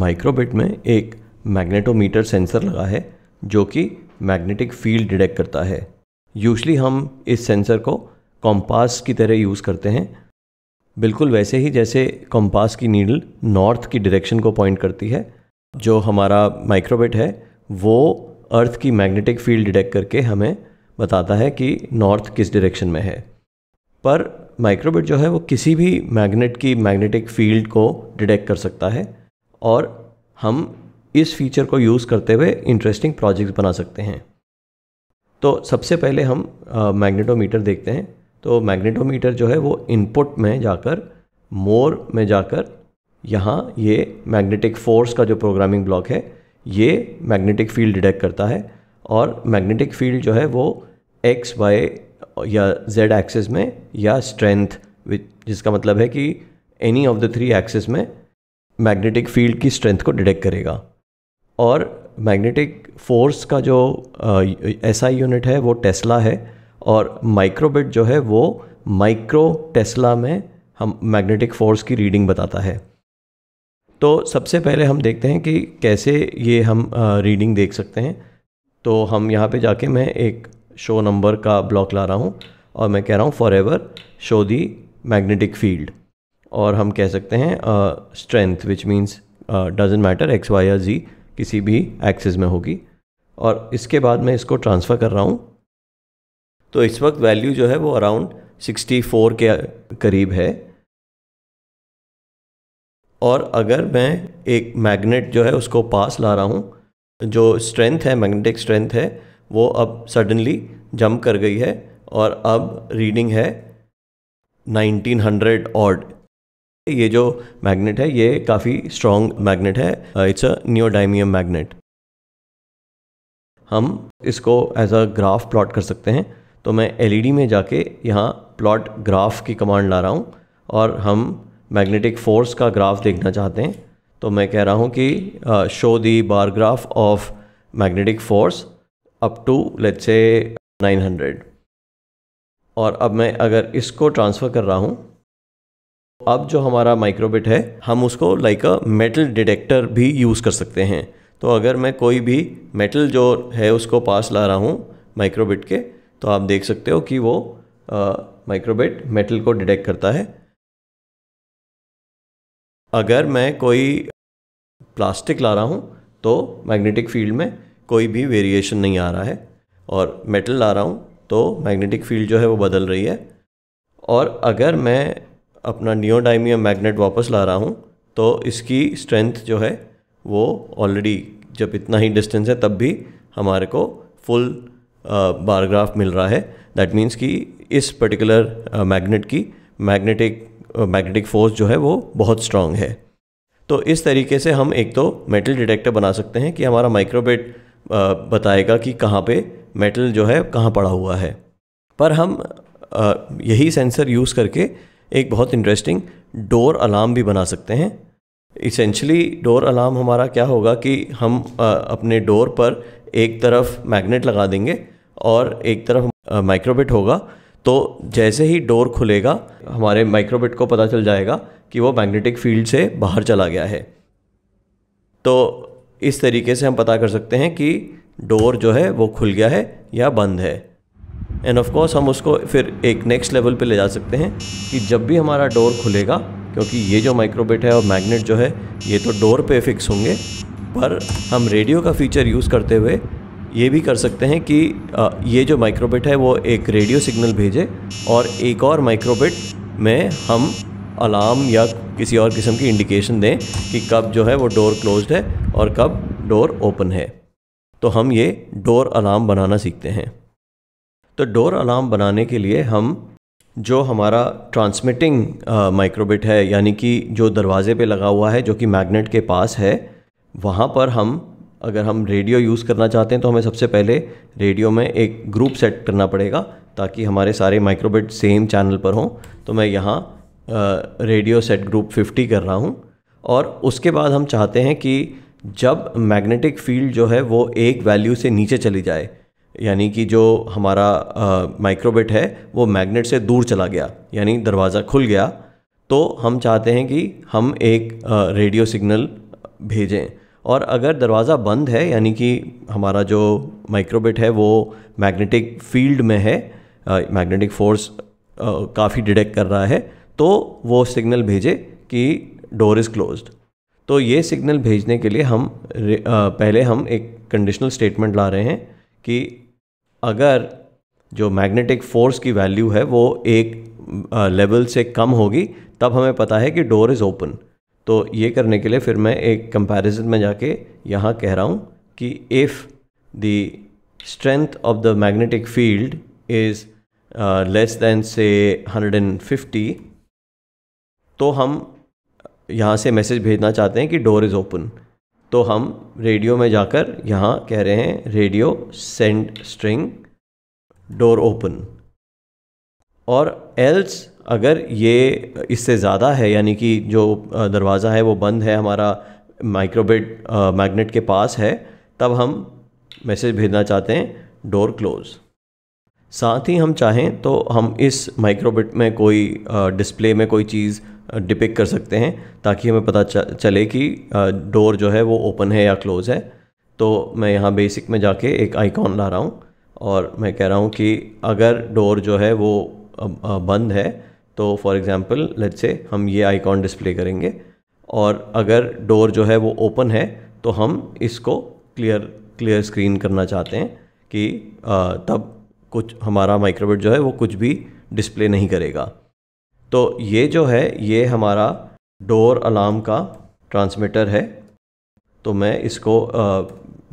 माइक्रोबिट में एक magnetometer sensor लगा है जो कि मैग्नेटिक फील्ड डिटेक्ट करता है यूजली हम इस सेंसर को कॉम्पास की तरह यूज़ करते हैं बिल्कुल वैसे ही जैसे कॉम्पास की नीडल नॉर्थ की डायरेक्शन को पॉइंट करती है जो हमारा माइक्रोबिट है वो अर्थ की मैग्नेटिक फील्ड डिटेक्ट करके हमें बताता है कि नॉर्थ किस डायरेक्शन में है पर माइक्रोबिट जो है वो किसी भी मैग्नेट की मैग्नेटिक फील्ड को डिटेक्ट कर सकता है और हम इस फीचर को यूज़ करते हुए इंटरेस्टिंग प्रोजेक्ट्स बना सकते हैं तो सबसे पहले हम मैग्नेटोमीटर देखते हैं तो मैग्नेटोमीटर जो है वो इनपुट में जाकर मोर में जाकर यहाँ ये मैग्नेटिक फोर्स का जो प्रोग्रामिंग ब्लॉक है ये मैग्नेटिक फील्ड डिटेक्ट करता है और मैग्नेटिक फील्ड जो है वो एक्स वाई या जेड एक्सिस में या स्ट्रेंथ जिसका मतलब है कि any of the three axis में मैग्नेटिक फील्ड की स्ट्रेंथ को डिटेक्ट करेगा और मैग्नेटिक फोर्स का जो ऐसा आई यूनिट है वो टेस्ला है और माइक्रोबिट जो है वो माइक्रो टेस्ला में हम मैग्नेटिक फोर्स की रीडिंग बताता है तो सबसे पहले हम देखते हैं कि कैसे ये हम रीडिंग देख सकते हैं तो हम यहाँ पे जाके मैं एक शो नंबर का ब्लॉक ला रहा हूँ और मैं कह रहा हूँ for ever show the magnetic field और हम कह सकते हैं strength which means doesn't matter X Y या जी किसी भी एक्सिस में होगी और इसके बाद मैं इसको ट्रांसफ़र कर रहा हूँ तो इस वक्त वैल्यू जो है वो अराउंड 64 के करीब है और अगर मैं एक मैग्नेट जो है उसको पास ला रहा हूँ जो स्ट्रेंथ है मैग्नेटिक स्ट्रेंथ है वो अब सडनली जंप कर गई है और अब रीडिंग है 1900 हंड्रेड ये जो मैग्नेट है ये काफ़ी स्ट्रॉन्ग मैग्नेट है इट्स अ नियोडाइमियम मैग्नेट हम इसको एज अ ग्राफ प्लॉट कर सकते हैं तो मैं एलईडी e में जाके यहाँ प्लॉट ग्राफ की कमांड ला रहा हूँ और हम मैग्नेटिक फोर्स का ग्राफ देखना चाहते हैं तो मैं कह रहा हूँ कि show the bar graph of magnetic force up to let's say 900 और अब मैं अगर इसको ट्रांसफ़र कर रहा हूँ अब जो हमारा माइक्रोबिट है हम उसको लाइक अ मेटल डिटेक्टर भी यूज़ कर सकते हैं तो अगर मैं कोई भी मेटल जो है उसको पास ला रहा हूँ माइक्रोबिट के तो आप देख सकते हो कि वो माइक्रोबिट मेटल को डिटेक्ट करता है अगर मैं कोई प्लास्टिक ला रहा हूँ तो मैग्नेटिक फील्ड में कोई भी वेरिएशन नहीं आ रहा है और मेटल ला रहा हूँ तो मैग्नेटिक फील्ड जो है वो बदल रही है और अगर मैं अपना नियोडाइमियम मैग्नेट वापस ला रहा हूँ तो इसकी स्ट्रेंथ जो है वो ऑलरेडी जब इतना ही डिस्टेंस है तब भी हमारे को फुल बारग्राफ मिल रहा है दैट मीन्स कि इस पर्टिकुलर मैग्नेट की मैग्नेटिक मैग्नेटिक फोर्स जो है वो बहुत स्ट्रांग है तो इस तरीके से हम एक तो मेटल डिटेक्टर बना सकते हैं कि हमारा माइक्रोबेट बताएगा कि कहाँ पे मेटल जो है कहाँ पड़ा हुआ है पर हम यही सेंसर यूज़ करके एक बहुत इंटरेस्टिंग डोर अलार्म भी बना सकते हैं इसेंशली डोर अलार्म हमारा क्या होगा कि हम अपने डोर पर एक तरफ मैग्नेट लगा देंगे और एक तरफ माइक्रोबिट होगा तो जैसे ही डोर खुलेगा हमारे माइक्रोबिट को पता चल जाएगा कि वो मैग्नेटिक फील्ड से बाहर चला गया है तो इस तरीके से हम पता कर सकते हैं कि डोर जो है वो खुल गया है या बंद है एंड ऑफ कोर्स हम उसको फिर एक नेक्स्ट लेवल पे ले जा सकते हैं कि जब भी हमारा डोर खुलेगा क्योंकि ये जो माइक्रोबिट है और मैग्नेट जो है ये तो डोर पे फिक्स होंगे पर हम रेडियो का फीचर यूज़ करते हुए ये भी कर सकते हैं कि ये जो माइक्रोबिट है वो एक रेडियो सिग्नल भेजे और एक और माइक्रोबिट में हम अलार्म या किसी और किस्म की इंडिकेशन दें कि कब जो है वो डोर क्लोज है और कब डोर ओपन है तो हम ये डोर अलार्म बनाना सीखते हैं तो डोर अलार्म बनाने के लिए हम जो हमारा ट्रांसमिटिंग माइक्रोबिट uh, है यानी कि जो दरवाजे पे लगा हुआ है जो कि मैग्नेट के पास है वहाँ पर हम अगर हम रेडियो यूज़ करना चाहते हैं तो हमें सबसे पहले रेडियो में एक ग्रुप सेट करना पड़ेगा ताकि हमारे सारे माइक्रोबिट सेम चैनल पर हों तो मैं यहाँ रेडियो सेट ग्रुप 50 कर रहा हूँ और उसके बाद हम चाहते हैं कि जब मैग्नेटिक फील्ड जो है वो एक वैल्यू से नीचे चली जाए यानी कि जो हमारा माइक्रोबिट है वो मैग्नेट से दूर चला गया यानी दरवाज़ा खुल गया तो हम चाहते हैं कि हम एक रेडियो सिग्नल भेजें और अगर दरवाज़ा बंद है यानी कि हमारा जो माइक्रोबिट है वो मैग्नेटिक फील्ड में है मैग्नेटिक फोर्स काफ़ी डिटेक्ट कर रहा है तो वो सिग्नल भेजे कि डोर इज़ क्लोज्ड तो ये सिग्नल भेजने के लिए हम आ, पहले हम एक कंडीशनल स्टेटमेंट ला रहे हैं कि अगर जो मैग्नेटिक फोर्स की वैल्यू है वो एक लेवल से कम होगी तब हमें पता है कि डोर इज़ ओपन तो ये करने के लिए फिर मैं एक कंपैरिजन में जाके यहाँ कह रहा हूँ कि if the strength of the magnetic field is less than say 150 तो हम यहाँ से मैसेज भेजना चाहते हैं कि डोर इज़ ओपन तो हम रेडियो में जाकर यहाँ कह रहे हैं radio send string door open और एल्स अगर ये इससे ज़्यादा है यानी कि जो दरवाज़ा है वो बंद है हमारा माइक्रोबेड मैग्नेट के पास है तब हम मैसेज भेजना चाहते हैं डोर क्लोज़ साथ ही हम चाहें तो हम इस माइक्रोबिट में कोई डिस्प्ले में कोई चीज़ डिपिक कर सकते हैं ताकि हमें पता चले कि डोर जो है वो ओपन है या क्लोज़ है तो मैं यहाँ बेसिक में जाके एक आइकॉन ला रहा हूँ और मैं कह रहा हूँ कि अगर डोर जो है वो बंद है तो फॉर एग्ज़ाम्पल लेट से हम ये आइकॉन डिस्प्ले करेंगे और अगर डोर जो है वो ओपन है तो हम इसको क्लियर क्लियर स्क्रीन करना चाहते हैं कि तब कुछ हमारा माइक्रोवेट जो है वो कुछ भी डिस्प्ले नहीं करेगा तो ये जो है ये हमारा डोर अलार्म का ट्रांसमीटर है तो मैं इसको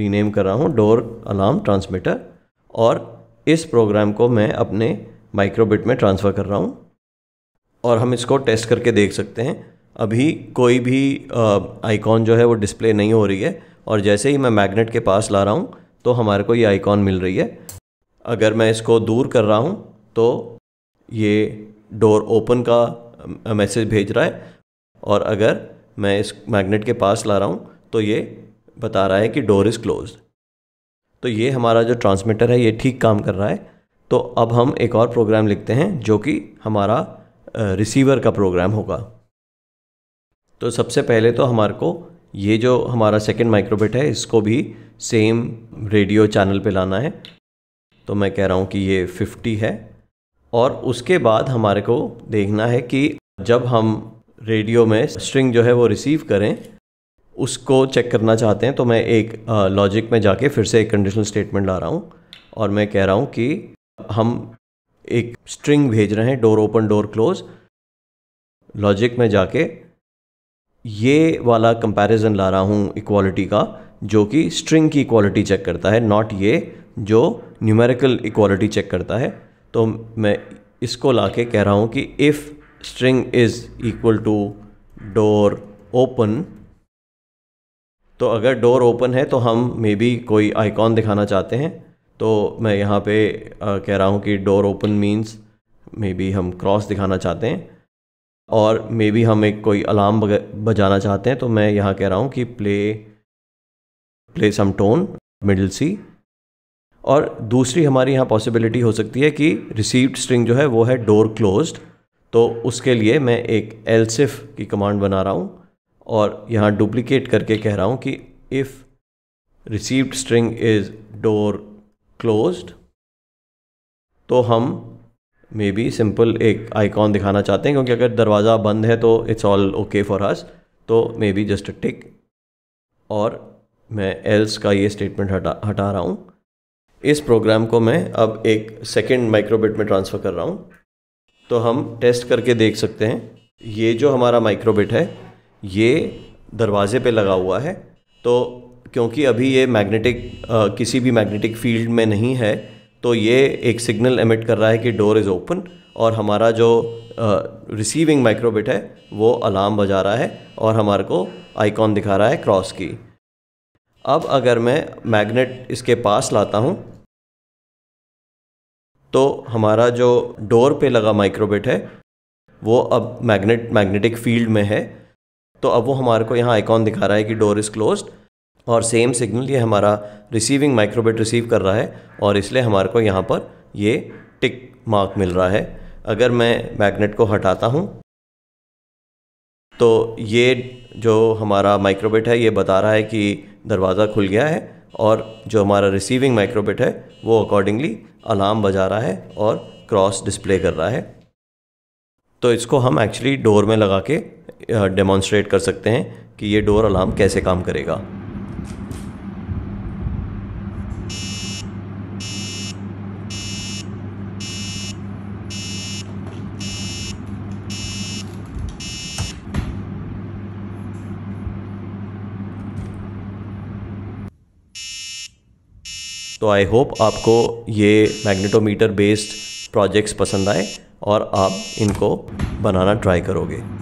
रीनेम कर रहा हूँ डोर अलार्म ट्रांसमीटर और इस प्रोग्राम को मैं अपने माइक्रोबिट में ट्रांसफ़र कर रहा हूँ और हम इसको टेस्ट करके देख सकते हैं अभी कोई भी आइकॉन जो है वो डिस्प्ले नहीं हो रही है और जैसे ही मैं मैग्नेट के पास ला रहा हूँ तो हमारे को ये आइकॉन मिल रही है अगर मैं इसको दूर कर रहा हूँ तो ये डोर ओपन का मैसेज भेज रहा है और अगर मैं इस मैग्नेट के पास ला रहा हूँ तो ये बता रहा है कि डोर इज़ क्लोज तो ये हमारा जो ट्रांसमीटर है ये ठीक काम कर रहा है तो अब हम एक और प्रोग्राम लिखते हैं जो कि हमारा रिसीवर का प्रोग्राम होगा तो सबसे पहले तो हमारे को ये जो हमारा सेकेंड माइक्रोबिट है इसको भी सेम रेडियो चैनल पे लाना है तो मैं कह रहा हूँ कि ये 50 है और उसके बाद हमारे को देखना है कि जब हम रेडियो में स्ट्रिंग जो है वो रिसीव करें उसको चेक करना चाहते हैं तो मैं एक लॉजिक में जाके फिर से एक कंडीशनल स्टेटमेंट ला रहा हूँ और मैं कह रहा हूँ कि हम एक स्ट्रिंग भेज रहे हैं door open door close logic में जाके ये वाला कंपैरिजन ला रहा हूँ इक्वालिटी का जो कि स्ट्रिंग की इक्वालिटी चेक करता है नॉट ये जो न्यूमेरिकल इक्वालिटी चेक करता है तो मैं इसको ला के कह रहा हूँ कि if string is equal to door open तो अगर डोर ओपन है तो हम मे बी कोई आइकॉन दिखाना चाहते हैं तो मैं यहाँ पे आ, कह रहा हूँ कि डोर ओपन मीन्स मे बी हम क्रॉस दिखाना चाहते हैं और मे बी हम एक कोई अलार्म बजाना चाहते हैं तो मैं यहाँ कह रहा हूँ कि play play some tone middle C और दूसरी हमारी यहाँ पॉसिबिलिटी हो सकती है कि रिसीव्ड स्ट्रिंग जो है वो है डोर क्लोज्ड तो उसके लिए मैं एक एल्सिफ की कमांड बना रहा हूँ और यहाँ डुप्लीकेट करके कह रहा हूँ कि if received string is door closed तो हम मे बी सिंपल एक आइकॉन दिखाना चाहते हैं क्योंकि अगर दरवाज़ा बंद है तो it's all okay for us तो मे बी जस्ट टिक और मैं एल्स का ये स्टेटमेंट हटा हटा रहा हूँ इस प्रोग्राम को मैं अब एक सेकेंड माइक्रोबिट में ट्रांसफ़र कर रहा हूँ तो हम टेस्ट करके देख सकते हैं ये जो हमारा माइक्रोबिट है ये दरवाज़े पे लगा हुआ है तो क्योंकि अभी ये मैग्नेटिक किसी भी मैग्नेटिक फील्ड में नहीं है तो ये एक सिग्नल एमिट कर रहा है कि डोर इज़ ओपन और हमारा जो रिसीविंग माइक्रोबिट है वो अलार्म बजा रहा है और हमारे को आइकॉन दिखा रहा है क्रॉस की अब अगर मैं मैग्नेट इसके पास लाता हूँ तो हमारा जो डोर पे लगा माइक्रोबिट है वो अब मैग्नेट मैग्नेटिक फील्ड में है तो अब वो हमारे को यहाँ आइकॉन दिखा रहा है कि डोर इज़ क्लोज और सेम सिग्नल ये हमारा रिसीविंग माइक्रोबिट रिसीव कर रहा है और इसलिए हमारे को यहाँ पर ये टिक मार्क मिल रहा है अगर मैं मैग्नेट को हटाता हूँ तो ये जो हमारा माइक्रोबिट है ये बता रहा है कि दरवाज़ा खुल गया है और जो हमारा रिसीविंग माइक्रोबिट है वो अकॉर्डिंगली अलार्म बजा रहा है और क्रॉस डिस्प्ले कर रहा है तो इसको हम एक्चुअली डोर में लगा के डेमोन्स्ट्रेट कर सकते हैं कि ये डोर अलार्म कैसे काम करेगा तो आई होप आपको ये मैग्नेटोमीटर बेस्ड प्रोजेक्ट्स पसंद आए और आप इनको बनाना ट्राई करोगे